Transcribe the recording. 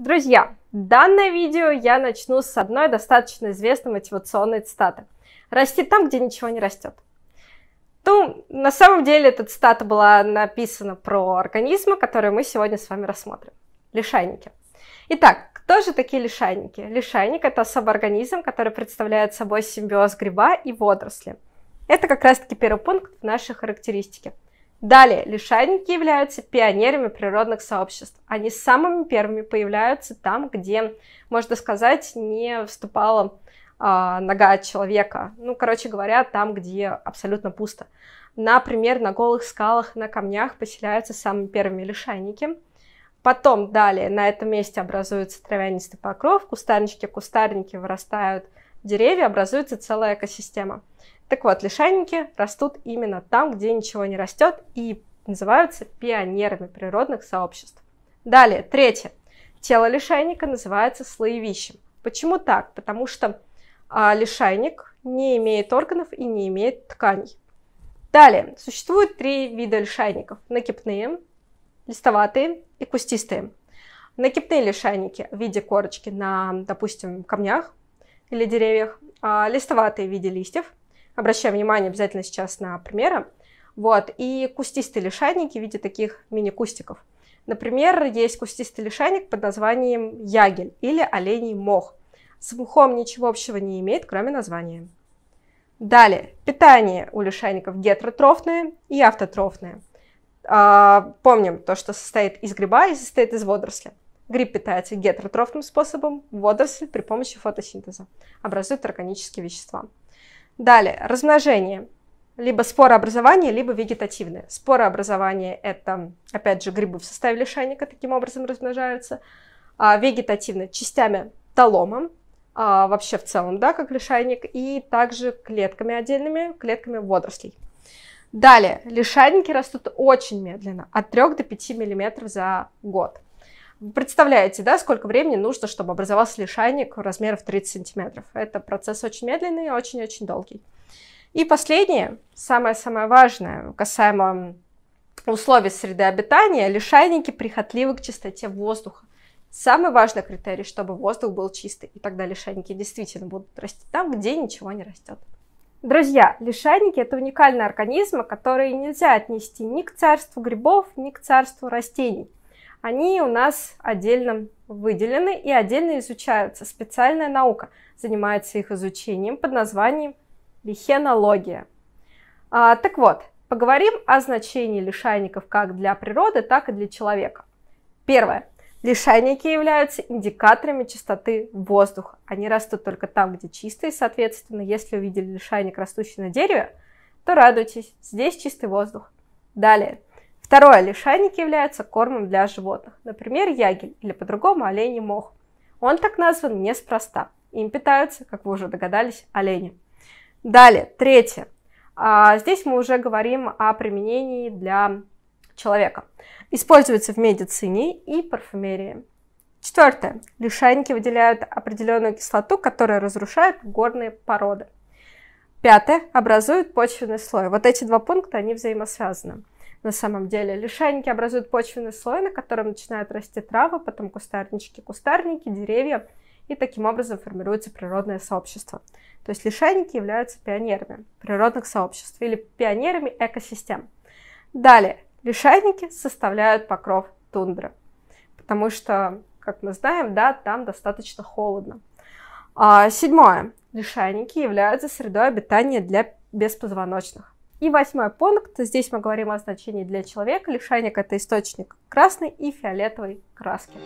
Друзья, данное видео я начну с одной достаточно известной мотивационной цитаты. «Расти там, где ничего не растет». Ну, на самом деле, эта цитата была написана про организмы, которые мы сегодня с вами рассмотрим. Лишайники. Итак, кто же такие лишайники? Лишайник – это особый организм, который представляет собой симбиоз гриба и водоросли. Это как раз-таки первый пункт в нашей характеристике – Далее, лишайники являются пионерами природных сообществ. Они самыми первыми появляются там, где, можно сказать, не вступала э, нога человека. Ну, короче говоря, там, где абсолютно пусто. Например, на голых скалах, на камнях поселяются самыми первыми лишайники. Потом далее на этом месте образуется травянистый покров, кустарнички, кустарники вырастают деревья, образуется целая экосистема. Так вот, лишайники растут именно там, где ничего не растет, и называются пионерами природных сообществ. Далее, третье. Тело лишайника называется слоевищем. Почему так? Потому что а, лишайник не имеет органов и не имеет тканей. Далее, существует три вида лишайников. Накипные, листоватые и кустистые. Накипные лишайники в виде корочки на, допустим, камнях или деревьях, а листоватые в виде листьев – Обращаю внимание обязательно сейчас на примеры. Вот, и кустистые лишайники в виде таких мини-кустиков. Например, есть кустистый лишайник под названием ягель или оленей мох. С мухом ничего общего не имеет, кроме названия. Далее, питание у лишайников гетеротрофное и автотрофное. А, помним то, что состоит из гриба и состоит из водоросли. Гриб питается гетеротрофным способом, водоросль при помощи фотосинтеза образует органические вещества. Далее, размножение. Либо спорообразование, либо вегетативное. Спорообразование – это, опять же, грибы в составе лишайника таким образом размножаются. А вегетативное частями толомом, а вообще в целом, да, как лишайник, и также клетками отдельными, клетками водорослей. Далее, лишайники растут очень медленно, от 3 до 5 мм за год. Представляете, да, сколько времени нужно, чтобы образовался лишайник размеров 30 сантиметров. Это процесс очень медленный и очень-очень долгий. И последнее, самое-самое важное, касаемо условий среды обитания, лишайники прихотливы к чистоте воздуха. Самый важный критерий, чтобы воздух был чистый, и тогда лишайники действительно будут расти там, где ничего не растет. Друзья, лишайники – это уникальные организмы, которые нельзя отнести ни к царству грибов, ни к царству растений – они у нас отдельно выделены и отдельно изучаются. Специальная наука занимается их изучением под названием лихенология. А, так вот, поговорим о значении лишайников как для природы, так и для человека. Первое. Лишайники являются индикаторами чистоты воздуха. Они растут только там, где чисто, и, соответственно, если увидели лишайник, растущий на дереве, то радуйтесь, здесь чистый воздух. Далее. Второе, лишайник является кормом для животных, например, ягель или по-другому оленей мох. Он так назван неспроста. Им питаются, как вы уже догадались, олени. Далее, третье. А, здесь мы уже говорим о применении для человека. Используется в медицине и парфюмерии. Четвертое. Лишайники выделяют определенную кислоту, которая разрушает горные породы. Пятое. Образуют почвенный слой. Вот эти два пункта, они взаимосвязаны на самом деле. Лишайники образуют почвенный слой, на котором начинают расти травы, потом кустарнички, кустарники, деревья, и таким образом формируется природное сообщество. То есть лишайники являются пионерами природных сообществ или пионерами экосистем. Далее, лишайники составляют покров тундры, потому что, как мы знаем, да, там достаточно холодно. А, седьмое. Лишайники являются средой обитания для беспозвоночных. И восьмой пункт. Здесь мы говорим о значении для человека. Лишайник – это источник красной и фиолетовой краски.